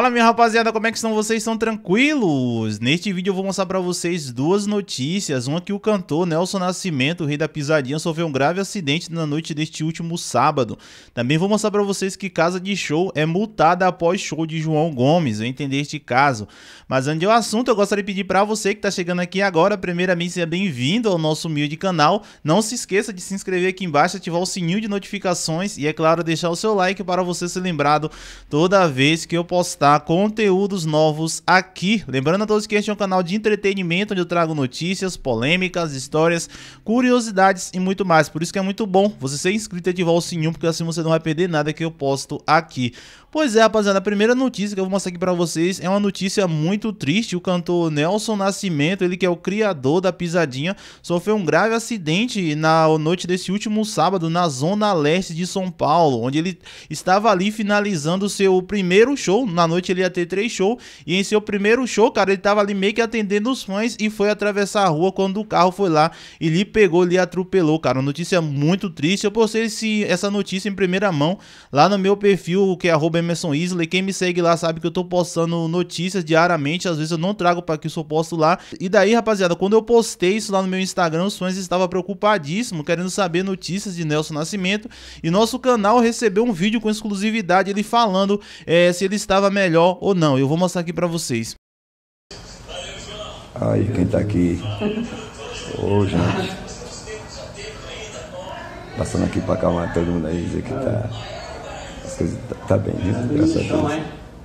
Fala minha rapaziada, como é que estão vocês? Estão tranquilos? Neste vídeo eu vou mostrar para vocês duas notícias. Uma que o cantor Nelson Nascimento, o rei da pisadinha, sofreu um grave acidente na noite deste último sábado. Também vou mostrar para vocês que casa de show é multada após show de João Gomes, eu entendi este caso. Mas antes do assunto, eu gostaria de pedir para você que está chegando aqui agora, primeiramente seja bem-vindo ao nosso humilde canal. Não se esqueça de se inscrever aqui embaixo, ativar o sininho de notificações e é claro deixar o seu like para você ser lembrado toda vez que eu postar Conteúdos novos aqui. Lembrando a todos que este é um canal de entretenimento onde eu trago notícias, polêmicas, histórias, curiosidades e muito mais. Por isso que é muito bom você ser inscrito e ativar o sininho, porque assim você não vai perder nada que eu posto aqui. Pois é, rapaziada, a primeira notícia que eu vou mostrar aqui pra vocês é uma notícia muito triste. O cantor Nelson Nascimento, ele que é o criador da pisadinha, sofreu um grave acidente na noite desse último sábado na zona leste de São Paulo, onde ele estava ali finalizando seu primeiro show. Na noite ele ia ter três shows e em seu primeiro show, cara, ele estava ali meio que atendendo os fãs e foi atravessar a rua quando o carro foi lá e lhe pegou, lhe atropelou, cara. Uma notícia muito triste. Eu postei esse, essa notícia em primeira mão lá no meu perfil, que é arroba Emerson Isley. Quem me segue lá sabe que eu tô postando notícias diariamente. Às vezes eu não trago para que eu só posto lá. E daí, rapaziada, quando eu postei isso lá no meu Instagram, os fãs estavam preocupadíssimos, querendo saber notícias de Nelson Nascimento. E nosso canal recebeu um vídeo com exclusividade, ele falando é, se ele estava melhor ou não. Eu vou mostrar aqui para vocês. Aí, quem tá aqui? Ô, oh, gente. Passando aqui pra acalmar todo mundo aí, dizer que tá Está tá bem, viu? Graças a Deus.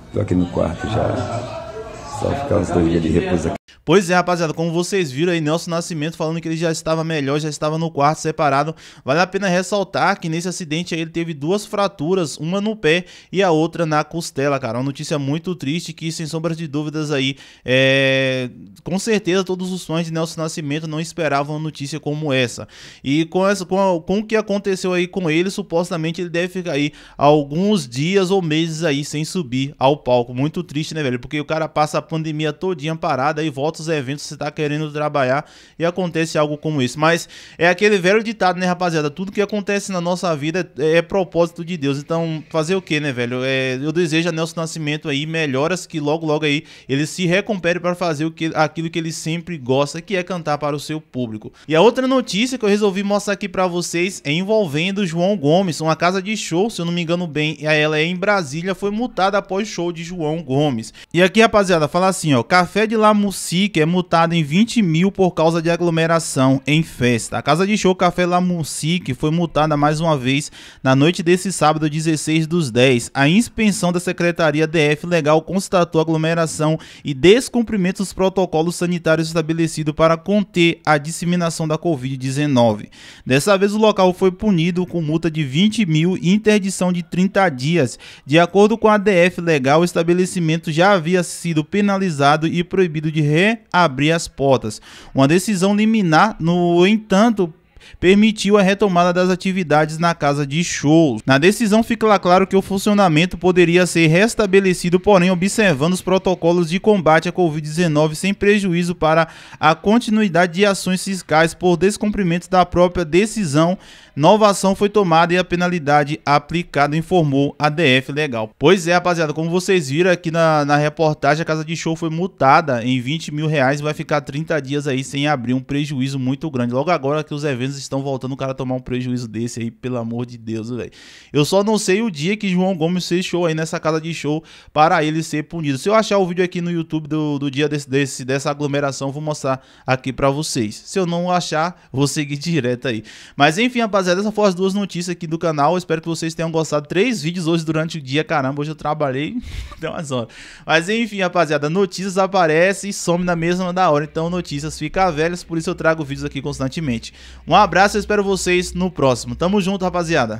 Estou aqui no quarto já. Só ficar uns dois dias de repouso aqui. Pois é, rapaziada, como vocês viram aí, Nelson Nascimento falando que ele já estava melhor, já estava no quarto separado. Vale a pena ressaltar que nesse acidente aí ele teve duas fraturas, uma no pé e a outra na costela, cara. Uma notícia muito triste que, sem sombras de dúvidas aí, é... com certeza todos os fãs de Nelson Nascimento não esperavam uma notícia como essa. E com, essa, com, a, com o que aconteceu aí com ele, supostamente ele deve ficar aí alguns dias ou meses aí sem subir ao palco. Muito triste, né, velho? Porque o cara passa a pandemia todinha parada e volta altos eventos você tá querendo trabalhar e acontece algo como isso. Mas é aquele velho ditado, né, rapaziada? Tudo que acontece na nossa vida é, é propósito de Deus. Então, fazer o que, né, velho? É, eu desejo a Nelson Nascimento aí melhoras que logo, logo aí ele se recupere para fazer o que, aquilo que ele sempre gosta, que é cantar para o seu público. E a outra notícia que eu resolvi mostrar aqui para vocês é envolvendo João Gomes, uma casa de show, se eu não me engano bem, e ela é em Brasília, foi multada após show de João Gomes. E aqui, rapaziada, fala assim, ó, Café de La Musique Moçambique é multado em 20 mil por causa de aglomeração em festa. A casa de show Café La Musique foi multada mais uma vez na noite desse sábado, 16 dos 10. A inspeção da Secretaria DF Legal constatou aglomeração e descumprimento dos protocolos sanitários estabelecidos para conter a disseminação da Covid-19. Dessa vez, o local foi punido com multa de 20 mil e interdição de 30 dias. De acordo com a DF Legal, o estabelecimento já havia sido penalizado e proibido de re abrir as portas. Uma decisão liminar, no entanto, permitiu a retomada das atividades na casa de shows. Na decisão fica claro que o funcionamento poderia ser restabelecido, porém observando os protocolos de combate à Covid-19 sem prejuízo para a continuidade de ações fiscais por descumprimento da própria decisão. Nova ação foi tomada e a penalidade aplicada, informou a DF Legal. Pois é, rapaziada, como vocês viram aqui na, na reportagem, a casa de show foi multada em 20 mil reais e vai ficar 30 dias aí sem abrir um prejuízo muito grande. Logo agora que os eventos estão voltando o cara a tomar um prejuízo desse aí, pelo amor de Deus, velho. Eu só não sei o dia que João Gomes fechou aí nessa casa de show para ele ser punido. Se eu achar o vídeo aqui no YouTube do, do dia desse, desse dessa aglomeração, vou mostrar aqui para vocês. Se eu não achar, vou seguir direto aí. Mas enfim, rapaziada, essas foram as duas notícias aqui do canal. Eu espero que vocês tenham gostado. Três vídeos hoje durante o dia, caramba, hoje eu trabalhei, deu umas horas. Mas enfim, rapaziada, notícias aparecem e somem na mesma da hora. Então notícias ficam velhas, por isso eu trago vídeos aqui constantemente. Um abraço abraço e espero vocês no próximo. Tamo junto, rapaziada.